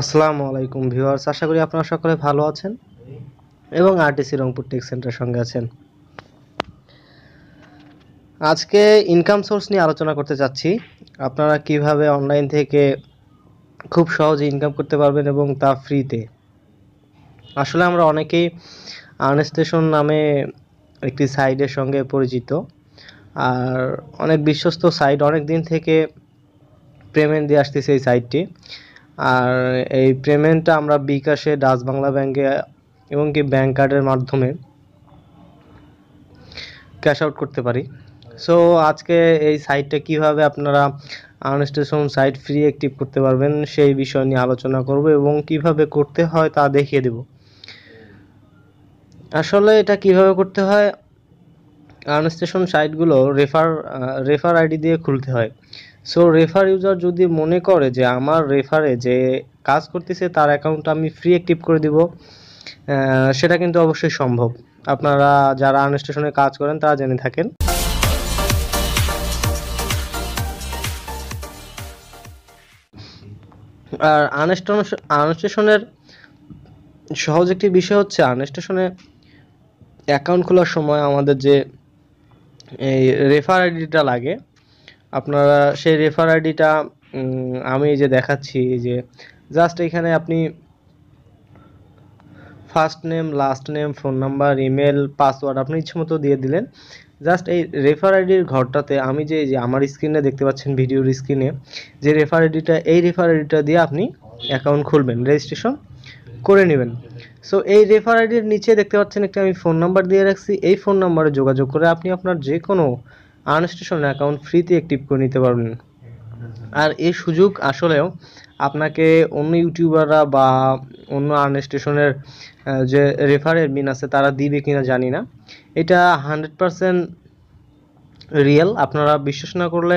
আসসালামু আলাইকুম ভিউয়ার্স আশা করি আপনারা সকলে ভালো আছেন এবং আরটিসি রংপুর টেক সেন্টারের সঙ্গে আছেন আজকে ইনকাম সোর্স নিয়ে আলোচনা করতে চাচ্ছি আপনারা কিভাবে অনলাইন থেকে খুব সহজে ইনকাম করতে পারবেন এবং তা ফ্রিতে আসলে আমরা অনেকেই আর্নস্টেশন নামে একটি সাইডের সঙ্গে পরিচিত আর অনেক বিশ্বস্ত সাইট অনেক দিন থেকে পেমেন্ট দিয়ে আসতেছে এই সাইটটি আর এই পেমেন্টটা আমরা বিকাশে ডাচ বাংলা ব্যাংকে এবং কি ব্যাংক কার্ডের মাধ্যমে ক্যাশ আউট করতে পারি সো আজকে এই সাইটটা কিভাবে আপনারা আনস্টেশন সাইট ফ্রি অ্যাক্টিভ করতে পারবেন সেই বিষয় নিয়ে আলোচনা করব এবং কিভাবে করতে হয় তা দেখিয়ে দেব আসলে এটা কিভাবে করতে হয় আনস্টেশন সাইটগুলো রেফার রেফার আইডি দিয়ে খুলতে হয় সো রেফার ইউজার যদি মনে করে যে আমার রেফারে যে কাজ করতেছে তার অ্যাকাউন্টটা আমি ফ্রি অ্যাক্টিভ করে দিব সেটা কিন্তু অবশ্যই সম্ভব আপনারা যারা আনস্টেশনে কাজ করেন তারা জেনে থাকেন আর আনস্টেশনের সহজ একটি বিষয় হচ্ছে আনস্টেশনে অ্যাকাউন্ট খোলার সময় আমাদের যে এই রেফার আইডিটা লাগে আপনারা সেই রেফার আইডিটা আমি যে দেখাচ্ছি যে জাস্ট এখানে আপনি first name last name phone number email password আপনি ইচ্ছে মতো দিয়ে দিলেন জাস্ট এই রেফার আইডির ঘরটাতে আমি যে আমার স্ক্রিনে দেখতে পাচ্ছেন ভিডিওর স্ক্রিনে যে রেফার আইডিটা এই রেফার আইডিটা দিয়ে আপনি অ্যাকাউন্ট খুলবেন রেজিস্ট্রেশন করে নেবেন সো এই রেফার আইডির নিচে দেখতে পাচ্ছেন একটা আমি ফোন নাম্বার দিয়ে রাখছি এই ফোন নাম্বারে যোগাযোগ করে আপনি আপনার যে কোনো আনস্টেশন অ্যাকাউন্ট ফ্রিতে অ্যাক্টিভ করে নিতে পারবেন আর এই সুযোগ আসলেও আপনাকে অন্য ইউটিউবাররা বা অন্য আর্ন স্টেশনের যে রেফার এডমিন আছে তারা দিবে কিনা জানি না এটা হান্ড্রেড পারসেন্ট রিয়েল আপনারা বিশ্বাস না করলে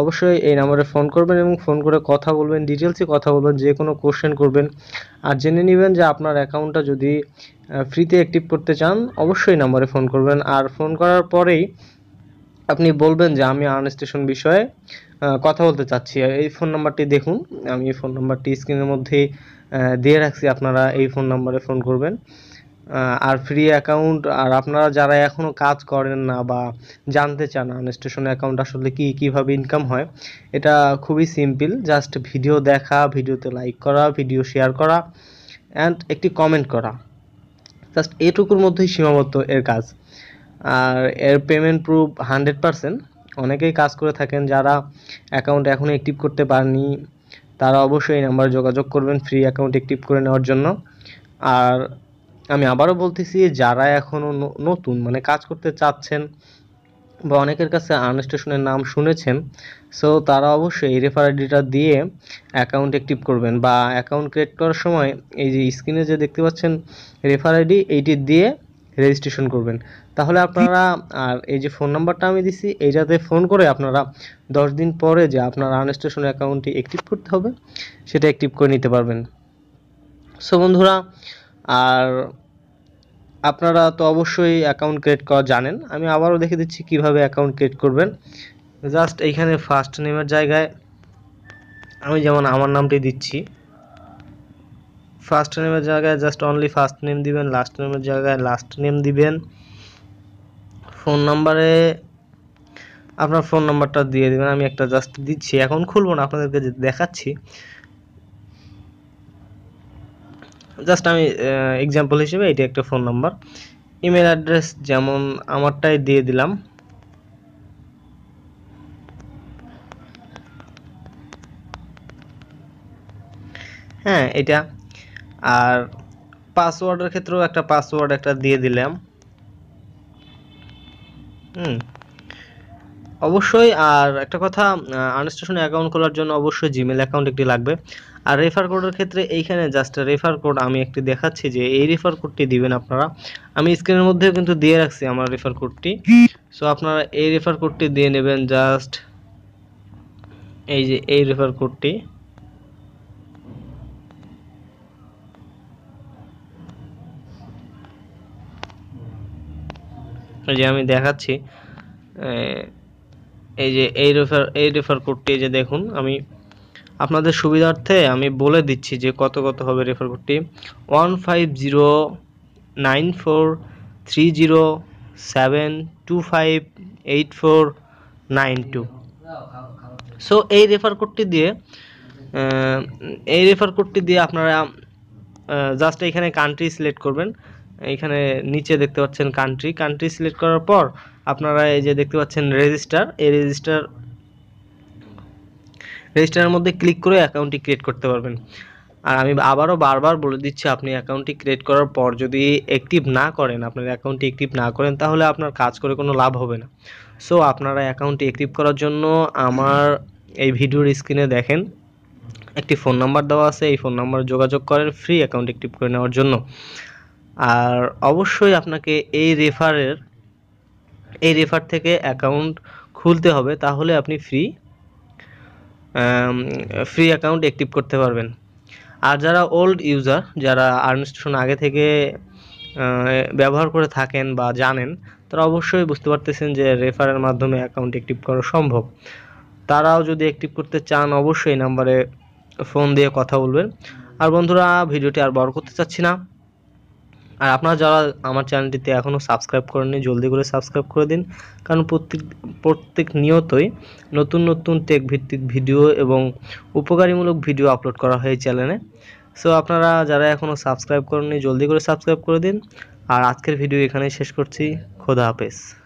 অবশ্যই এই নাম্বারে ফোন করবেন এবং ফোন করে কথা বলবেন ডিটেলসে কথা বলবেন যে কোনো কোশ্চেন করবেন আর জেনে নেবেন যে আপনার অ্যাকাউন্টটা যদি ফ্রিতে অ্যাক্টিভ করতে চান অবশ্যই নাম্বারে ফোন করবেন আর ফোন করার পরেই আপনি বলবেন যে আমি আর্ন স্টেশন বিষয়ে কথা বলতে চাচ্ছি এই ফোন নাম্বারটি দেখুন আমি এই ফোন নাম্বারটি স্ক্রিনের মধ্যে দিয়ে রাখছি আপনারা এই ফোন নাম্বারে ফোন করবেন আর ফ্রি অ্যাকাউন্ট আর আপনারা যারা এখনও কাজ করেন না বা জানতে চান স্টেশন অ্যাকাউন্ট আসলে কি কিভাবে ইনকাম হয় এটা খুবই সিম্পল জাস্ট ভিডিও দেখা ভিডিওতে লাইক করা ভিডিও শেয়ার করা অ্যান্ড একটি কমেন্ট করা জাস্ট এটুকুর মধ্যেই সীমাবদ্ধ এর কাজ আর এর পেমেন্ট প্রুফ হান্ড্রেড পারসেন্ট অনেকেই কাজ করে থাকেন যারা অ্যাকাউন্ট এখনও অ্যাক্টিভ করতে পারেনি তারা অবশ্যই এই নাম্বারে যোগাযোগ করবেন ফ্রি অ্যাকাউন্ট অ্যাক্টিভ করে নেওয়ার জন্য আর আমি আবারও বলতেছি যারা এখনও নতুন মানে কাজ করতে চাচ্ছেন বা অনেকের কাছে আর্ন স্টেশনের নাম শুনেছেন সো তারা অবশ্যই এই রেফার আইডিটা দিয়ে অ্যাকাউন্ট অ্যাক্টিভ করবেন বা অ্যাকাউন্ট ক্রিয়েট করার সময় এই যে স্ক্রিনে যে দেখতে পাচ্ছেন রেফার আইডি এইটি দিয়ে রেজিস্ট্রেশন করবেন তাহলে আপনারা আর এই যে ফোন নাম্বারটা আমি দিছি এইটাতে ফোন করে আপনারা দশ দিন পরে যে আপনার আনস্টেশন অ্যাকাউন্টটি অ্যাক্টিভ করতে হবে সেটা অ্যাক্টিভ করে নিতে পারবেন সো বন্ধুরা আর আপনারা তো অবশ্যই অ্যাকাউন্ট ক্রিয়েট করা জানেন আমি আবারও দেখে দিচ্ছি কিভাবে অ্যাকাউন্ট ক্রিয়েট করবেন জাস্ট এইখানে ফার্স্ট নেমের জায়গায় আমি যেমন আমার নামটি দিচ্ছি ফার্স্ট নেমের জায়গায় জাস্ট অনলি ফার্স্ট নেম দিবেন লাস্ট নেমের জায়গায় লাস্ট নেম দিবেন ফোন নাম্বারে আপনার ফোন নাম্বারটা দিয়ে দেবেন আমি একটা জাস্ট দিচ্ছি এখন খুলবো না আপনাদেরকে যে দেখাচ্ছি জাস্ট আমি এক্সাম্পল হিসেবে এটি একটা ফোন নাম্বার ইমেল অ্যাড্রেস যেমন আমারটাই দিয়ে দিলাম হ্যাঁ এটা আর পাসওয়ার্ডের ক্ষেত্রেও একটা পাসওয়ার্ড একটা দিয়ে দিলাম হুম অবশ্যই আর একটা কথা আনস্টেশনে অ্যাকাউন্ট খোলার জন্য অবশ্যই জিমেল অ্যাকাউন্ট একটি লাগবে আর রেফার কোডের ক্ষেত্রে এইখানে জাস্ট রেফার কোড আমি একটি দেখাচ্ছি যে এই রেফার কোডটি দিবেন আপনারা আমি স্ক্রিনের মধ্যেও কিন্তু দিয়ে রাখছি আমার রেফার কোডটি সো আপনারা এই রেফার কোডটি দিয়ে নেবেন জাস্ট এই যে এই রেফার কোডটি যে আমি দেখাচ্ছি এই যে এই রেফার এই রেফার কোডটি যে দেখুন আমি আপনাদের সুবিধার্থে আমি বলে দিচ্ছি যে কত কত হবে রেফার কোডটি one five zero nine four three zero seven two five eight four nine two so এই রেফার কোডটি দিয়ে এই রেফার কোডটি দিয়ে আপনারা জাস্ট এখানে কান্ট্রি সিলেক্ট করবেন এখানে নিচে দেখতে পাচ্ছেন কান্ট্রি কান্ট্রি সিলেক্ট করার পর আপনারা এই যে দেখতে পাচ্ছেন রেজিস্টার এই রেজিস্টার রেজিস্টারের মধ্যে ক্লিক করে অ্যাকাউন্টটি ক্রিয়েট করতে পারবেন আর আমি আবারও বারবার বলে দিচ্ছি আপনি অ্যাকাউন্টটি ক্রিয়েট করার পর যদি অ্যাক্টিভ না করেন আপনার অ্যাকাউন্টটি অ্যাক্টিভ না করেন তাহলে আপনার কাজ করে কোনো লাভ হবে না সো আপনারা অ্যাকাউন্টটি অ্যাক্টিভ করার জন্য আমার এই ভিডিওর স্ক্রিনে দেখেন একটি ফোন নাম্বার দেওয়া আছে এই ফোন নাম্বার যোগাযোগ করেন ফ্রি অ্যাকাউন্ট অ্যাক্টিভ করে নেওয়ার জন্য আর অবশ্যই আপনাকে এই রেফারের এই রেফার থেকে অ্যাকাউন্ট খুলতে হবে তাহলে আপনি ফ্রি ফ্রি অ্যাকাউন্ট অ্যাক্টিভ করতে পারবেন আর যারা ওল্ড ইউজার যারা আর্নস্টেশন আগে থেকে ব্যবহার করে থাকেন বা জানেন তারা অবশ্যই বুঝতে পারতেছেন যে রেফারের মাধ্যমে অ্যাকাউন্ট অ্যাক্টিভ করা সম্ভব তারাও যদি অ্যাক্টিভ করতে চান অবশ্যই নাম্বারে ফোন দিয়ে কথা বলবেন আর বন্ধুরা ভিডিওটি আর বড় করতে চাচ্ছি না আর আপনারা যারা আমার চ্যানেলটিতে এখনও সাবস্ক্রাইব করেননি জলদি করে সাবস্ক্রাইব করে দিন কারণ প্রত্যেক প্রত্যেক নিয়তই নতুন নতুন টেক ভিত্তিক ভিডিও এবং উপকারীমূলক ভিডিও আপলোড করা হয় এই চ্যানেলে সো আপনারা যারা এখনও সাবস্ক্রাইব করেননি জলদি করে সাবস্ক্রাইব করে দিন আর আজকের ভিডিও এখানেই শেষ করছি খোদা হাফেজ